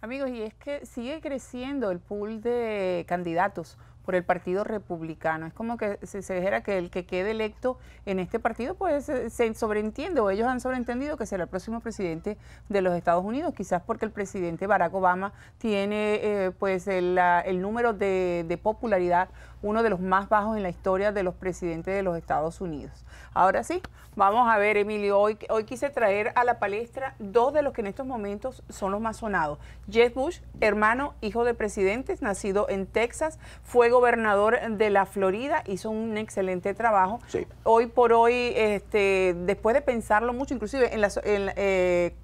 Amigos, y es que sigue creciendo el pool de candidatos por el Partido Republicano. Es como que se dijera que el que quede electo en este partido, pues eh, se sobreentiende o ellos han sobreentendido que será el próximo presidente de los Estados Unidos, quizás porque el presidente Barack Obama tiene eh, pues el, número de, de popularidad uno de los más bajos en la historia de los presidentes de los Estados Unidos. Ahora sí, vamos a ver, Emilio, hoy, hoy quise traer a la palestra dos de los que en estos momentos son los más sonados. Jeff Bush, hermano, hijo de presidentes, nacido en Texas, fue gobernador de la Florida, hizo un excelente trabajo. Hoy por hoy, este, después de pensarlo mucho, inclusive en la... Eh,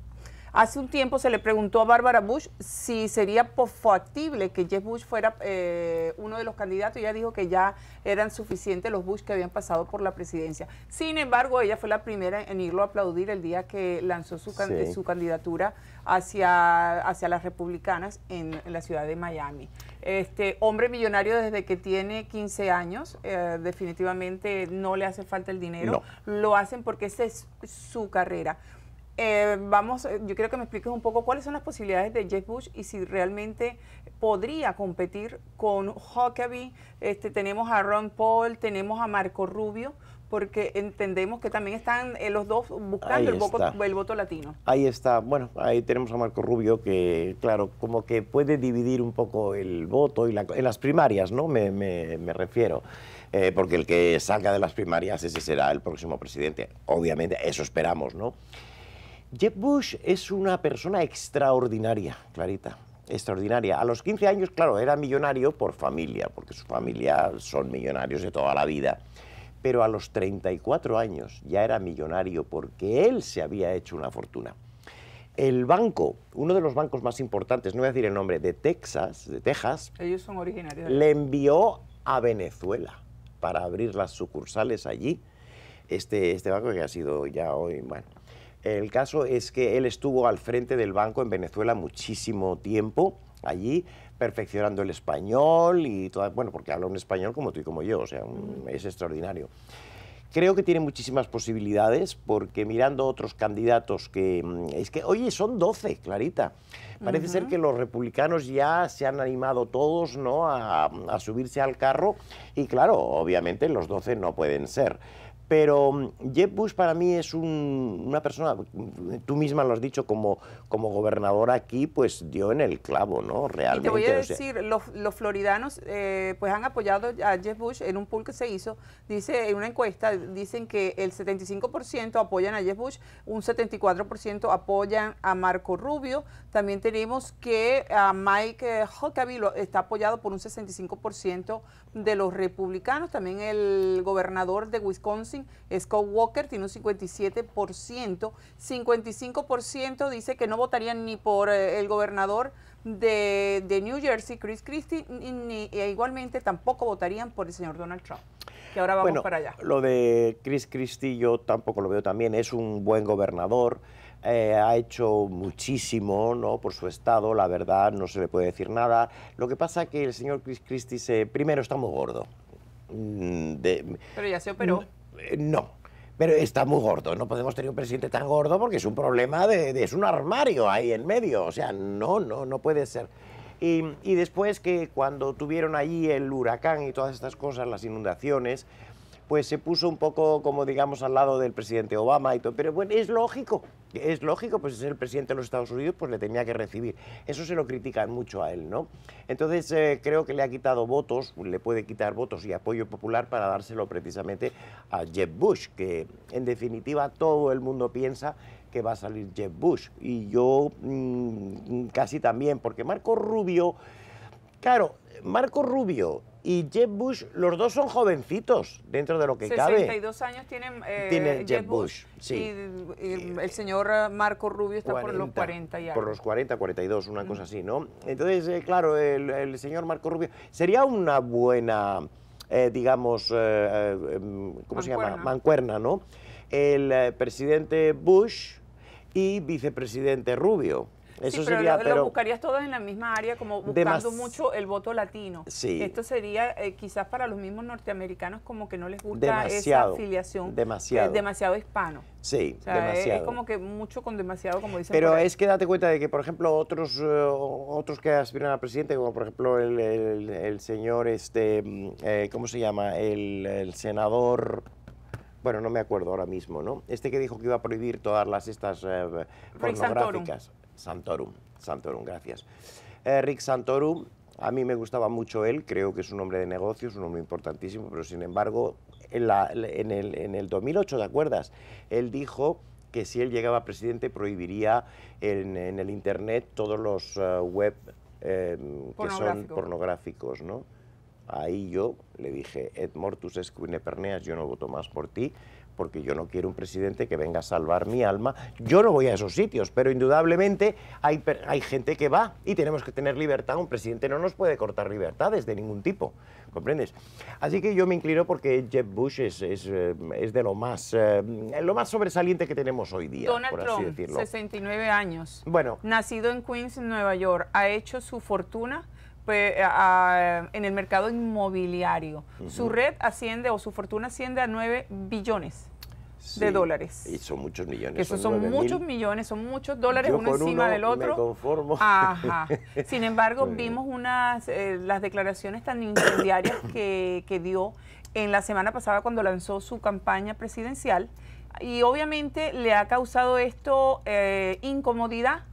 Hace un tiempo se le preguntó a Bárbara Bush si sería factible que Jeff Bush fuera eh, uno de los candidatos. Ella dijo que ya eran suficientes los Bush que habían pasado por la presidencia. Sin embargo, ella fue la primera en irlo a aplaudir el día que lanzó su, su candidatura hacia, hacia las republicanas en, la ciudad de Miami. Este hombre millonario desde que tiene 15 años, eh, definitivamente no le hace falta el dinero. Lo hacen porque esa es su carrera. Eh, vamos, eh, yo quiero que me expliques un poco cuáles son las posibilidades de Jeff Bush y si realmente podría competir con Huckabee. Este, tenemos a Ron Paul, tenemos a Marco Rubio, porque entendemos que también están eh, los dos buscando el voto, latino. Ahí está. Bueno, ahí tenemos a Marco Rubio que, claro, como que puede dividir un poco el voto en las primarias, ¿no? Me, refiero. porque el que salga de las primarias ese será el próximo presidente. Obviamente, eso esperamos, ¿no? Jeb Bush es una persona extraordinaria, Clarita, extraordinaria. A los 15 años, claro, era millonario por familia, porque su familia son millonarios de toda la vida. Pero a los 34 años ya era millonario porque él se había hecho una fortuna. El banco, uno de los bancos más importantes, no voy a decir el nombre, de Texas, de Texas, ellos Le envió a Venezuela para abrir las sucursales allí. Este, este banco que ha sido ya hoy, bueno, el caso es que él estuvo al frente del banco en Venezuela muchísimo tiempo, allí, perfeccionando el español y toda, bueno, porque habla un español como tú y como yo, o sea, mm. es extraordinario. Creo que tiene muchísimas posibilidades porque mirando otros candidatos que... Mm, es que, oye, son 12, Clarita. Parece ser que los republicanos ya se han animado todos ¿no? a, a subirse al carro y claro, obviamente los 12 no pueden ser. Pero mm, Jeb Bush para mí es una persona, tú misma lo has dicho, como, como gobernador aquí, pues dio en el clavo, ¿no? Realmente. te voy a decir, los, los, floridanos eh, pues han apoyado a Jeb Bush en un pool que se hizo, dice en una encuesta, dicen que el 75% apoyan a Jeb Bush, un 74% apoyan a Marco Rubio, también tenemos que a Mike eh, Huckabee está apoyado por un 65% de los republicanos, también el gobernador de Wisconsin, Scott Walker tiene un 57%. 55% dice que no votarían ni por eh, el gobernador de, New Jersey, Chris Christie, ni, e igualmente tampoco votarían por el señor Donald Trump. Que ahora vamos para allá. Lo de Chris Christie yo tampoco lo veo también. Es un buen gobernador. Eh, ha hecho muchísimo ¿no? por su estado, la verdad, no se le puede decir nada. Lo que pasa es que el señor Chris Christie se, primero está muy gordo. Mm, Pero ya se operó. Mm, no. Pero está muy gordo, no podemos tener un presidente tan gordo porque es un problema de, es un armario ahí en medio, o sea, no, no, no puede ser. Y, y, después que cuando tuvieron allí el huracán y todas estas cosas, las inundaciones, pues se puso un poco como digamos al lado del presidente Obama y todo, pero bueno, es lógico, es lógico, pues es el presidente de los Estados Unidos, pues le tenía que recibir. Eso se lo critican mucho a él, ¿no? Entonces eh, creo que le ha quitado votos, le puede quitar votos y apoyo popular para dárselo precisamente a Jeb Bush, que en definitiva todo el mundo piensa que va a salir Jeb Bush. Y yo mm, casi también, porque Marco Rubio Claro, Marco Rubio y Jeb Bush, los dos son jovencitos dentro de lo que cabe. cabe. 62 años tienen, eh, tiene Jeb, Bush, sí. y, el señor eh, Marco Rubio está por los 40 ya. Por los 40, 42, una cosa así, ¿no? Entonces, eh, claro, el, señor Marco Rubio sería una buena, digamos, ¿cómo se llama? Mancuerna, ¿no? El presidente Bush y vicepresidente Rubio sí, pero sería, lo, buscarías todos en la misma área, como buscando mucho el voto latino. Esto sería eh, quizás para los mismos norteamericanos como que no les gusta esa afiliación. Eh, demasiado. demasiado hispano. Sí, eh, demasiado. Es, como que mucho con demasiado, como dicen. Pero es que date cuenta de que, por ejemplo, otros, otros que aspiran al presidente, como por ejemplo el, señor, este, mm, ¿cómo se llama? el senador bueno, no me acuerdo ahora mismo, ¿no? Este que dijo que iba a prohibir todas las estas eh, pornográficas. Santorum. Santorum. gracias. Eh, Rick Santorum, a mí me gustaba mucho él, creo que es un hombre de negocios, un hombre importantísimo, pero sin embargo, en, el, 2008, ¿te acuerdas? Él dijo que si él llegaba presidente prohibiría en, el Internet todos los eh, web que son pornográficos, ¿no? Ahí yo le dije, mortus escuine perneas yo no voto más por ti, porque yo no quiero un presidente que venga a salvar mi alma. Yo no voy a esos sitios, pero indudablemente hay, hay gente que va y tenemos que tener libertad. Un presidente no nos puede cortar libertades de ningún tipo, ¿comprendes? Así que yo me inclino porque Jeb Bush es, es, eh, de lo más, eh, lo más sobresaliente que tenemos hoy día, Donald Trump, 69 años, bueno, nacido en Queens, Nueva York, ha hecho su fortuna eh, en el mercado inmobiliario. Su red asciende o su fortuna asciende a 9 billones. de dólares. Y son muchos millones. Esos son, muchos millones, son muchos dólares uno encima del otro. Me conformo. Ajá. Sin embargo, vimos unas eh, las declaraciones tan incendiarias que, que dio en la semana pasada cuando lanzó su campaña presidencial y obviamente le ha causado esto eh, incomodidad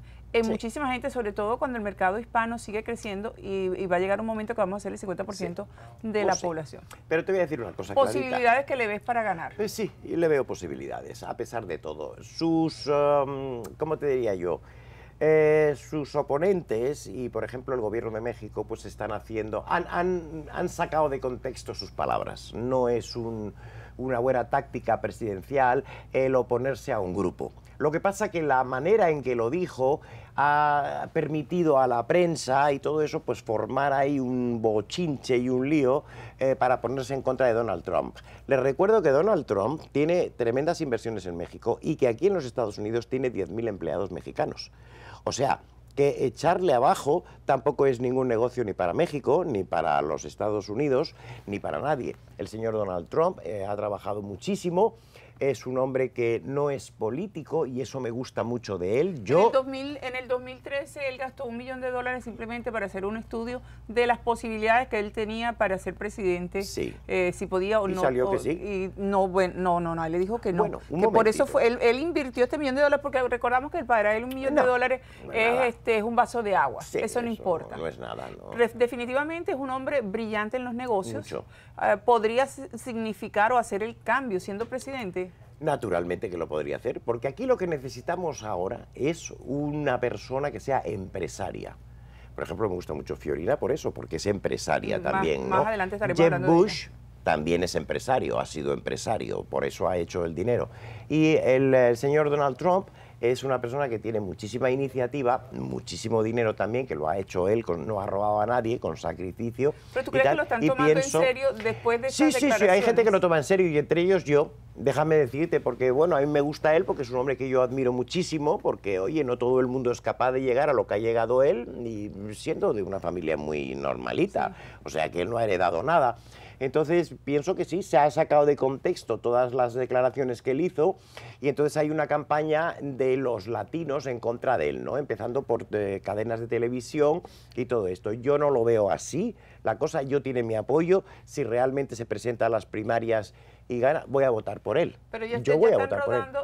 muchísima gente, sobre todo cuando el mercado hispano sigue creciendo y, va a llegar un momento que vamos a ser el 50% de la pues población. Pero te voy a decir una cosa. Posibilidades que le ves para ganar. Eh, sí, sí, le veo posibilidades, a pesar de todo. Sus, um, ¿cómo te diría yo? Eh, sus oponentes y, por ejemplo, el gobierno de México, pues están haciendo, han sacado de contexto sus palabras. No es un una buena táctica presidencial el oponerse a un grupo. Lo que pasa que la manera en que lo dijo ha permitido a la prensa y todo eso pues formar ahí un bochinche y un lío eh, para ponerse en contra de Donald Trump. Les recuerdo que Donald Trump tiene tremendas inversiones en México y que aquí en los Estados Unidos tiene 10.000 empleados mexicanos. O sea, que echarle abajo tampoco es ningún negocio ni para México, ni para los Estados Unidos, ni para nadie. El señor Donald Trump eh, ha trabajado muchísimo es un hombre que no es político y eso me gusta mucho de él. Yo... En, el 2013 él gastó un millón de dólares simplemente para hacer un estudio de las posibilidades que él tenía para ser presidente, sí. Eh, si podía o y no. Salió que sí. Y no, bueno, no, no, no, él le dijo que no. Bueno, un que por eso fue, él, invirtió este millón de dólares porque recordamos que para él un millón de dólares es, este, es un vaso de agua. eso, no importa. No, es nada. Definitivamente es un hombre brillante en los negocios. Mucho. Ah, podría significar o hacer el cambio siendo presidente Naturalmente que lo podría hacer, porque aquí lo que necesitamos ahora es una persona que sea empresaria. Por ejemplo, me gusta mucho Fiorina por eso, porque es empresaria mm, también. ¿no? adelante estaremos Jeb Bush, también es empresario, ha sido empresario, por eso ha hecho el dinero. Y el, señor Donald Trump es una persona que tiene muchísima iniciativa, muchísimo dinero también, que lo ha hecho él, no ha robado a nadie, con sacrificio. Pero tú crees que lo están tomando en serio después de esas Sí, sí, sí, hay gente que lo toma en serio y entre ellos yo, déjame decirte, porque bueno, a mí me gusta él porque es un hombre que yo admiro muchísimo, porque oye, no todo el mundo es capaz de llegar a lo que ha llegado él, y siendo de una familia muy normalita, o sea que él no ha heredado nada. Entonces, pienso que sí, se ha sacado de contexto todas las declaraciones que él hizo y entonces hay una campaña de los latinos en contra de él, ¿no? Empezando por eh, cadenas de televisión y todo esto. Yo no lo veo así. La cosa yo tiene mi apoyo si realmente se presenta a las primarias y gana, voy a votar por él. Pero ya, yo voy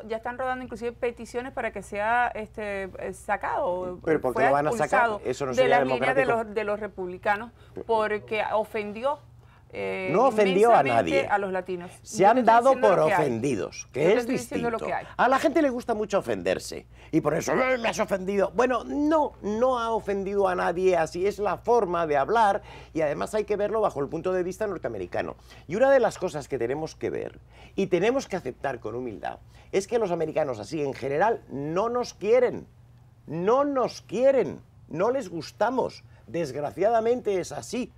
Ya están rodando inclusive peticiones para que sea este, eh, sacado. Pero ¿por de la las de los, de los republicanos porque ofendió eh, no ofendió a nadie. A los latinos. Se han dado por ofendidos, que es distinto. A la gente le gusta mucho ofenderse y por eso me has ofendido. Bueno, no, no ha ofendido a nadie, así es la forma de hablar y además hay que verlo bajo el punto de vista norteamericano. Y una de las cosas que tenemos que ver y tenemos que aceptar con humildad es que los americanos así en general no nos quieren, no nos quieren, no les gustamos. Desgraciadamente es así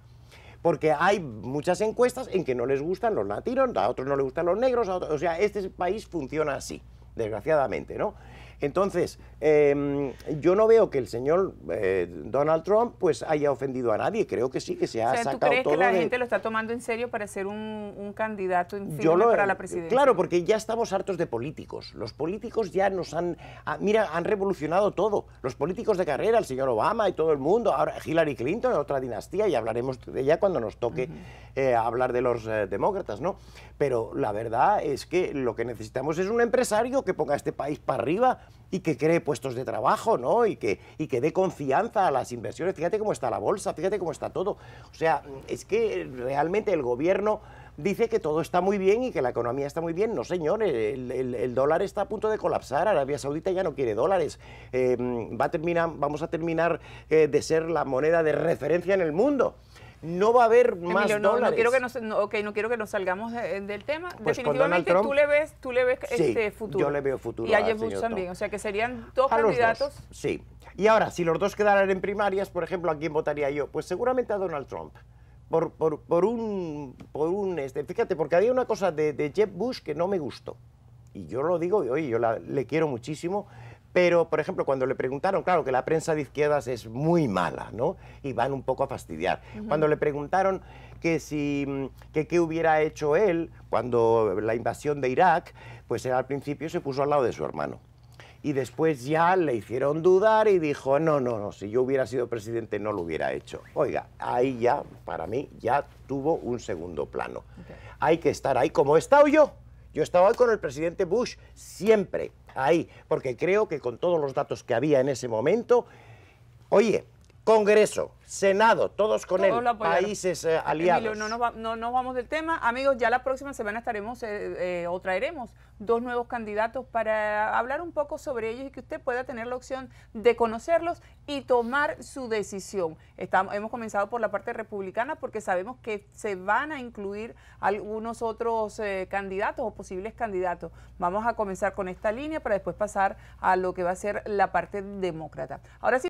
porque hay muchas encuestas en que no les gustan los latinos, a otros no les gustan los negros, o sea, este país funciona así, desgraciadamente, ¿no? Entonces, em, yo no veo que el señor eh, Donald Trump pues haya ofendido a nadie. Creo que sí, que se ha sacado todo. ¿Tú crees que la gente lo está tomando en serio para ser un, candidato para la eh, presidencia? Claro, porque ya estamos hartos de políticos. Los políticos ya nos han... Ah, mira, han revolucionado todo. Los políticos de carrera, el señor Obama y todo el mundo. Ahora Hillary Clinton, otra dinastía, y hablaremos de ella cuando nos toque eh, hablar de los demócratas, ¿no? Pero la verdad es que lo que necesitamos es un empresario que ponga este país para arriba y que cree puestos de trabajo, ¿no? Y que, dé confianza a las inversiones. Fíjate cómo está la bolsa, fíjate cómo está todo. O sea, es que realmente el gobierno dice que todo está muy bien y que la economía está muy bien. No, señores, el, dólar está a punto de colapsar. Arabia Saudita ya no quiere dólares. Eh, va a terminar, vamos a terminar eh, de ser la moneda de referencia en el mundo no va a haber más no, quiero que nos, no, no quiero que nos salgamos eh, del tema. Pues Definitivamente tú le ves, tú le ves este futuro. Yo le veo futuro. Y a Jeff Bush también. O sea que serían dos candidatos. sí. Y ahora, si los dos quedaran en primarias, por ejemplo, ¿a quién votaría yo? Pues seguramente a Donald Trump. Por, por, un, por un este, fíjate, porque había una cosa de, Jeff Bush que no me gustó. Y yo lo digo, y yo le quiero muchísimo pero, por ejemplo, cuando le preguntaron, claro que la prensa de izquierdas es muy mala, ¿no? Y van un poco a fastidiar. Cuando le preguntaron que si que qué hubiera hecho él cuando la invasión de Irak, pues al principio se puso al lado de su hermano. Y después ya le hicieron dudar y dijo, no, no, no, si yo hubiera sido presidente no lo hubiera hecho. Oiga, ahí ya, para mí, ya tuvo un segundo plano. Hay que estar ahí como he estado yo. Yo he estado ahí con el presidente Bush siempre ahí, porque creo que con todos los datos que había en ese momento, oye, Congreso, Senado, todos con él, países eh, aliados. no, nos no, vamos del tema. Amigos, ya la próxima semana estaremos eh, eh, o traeremos dos nuevos candidatos para hablar un poco sobre ellos y que usted pueda tener la opción de conocerlos y tomar su decisión. Estamos, hemos comenzado por la parte republicana porque sabemos que se van a incluir algunos otros candidatos o posibles candidatos. Vamos a comenzar con esta línea para después pasar a lo que va a ser la parte demócrata. Ahora sí.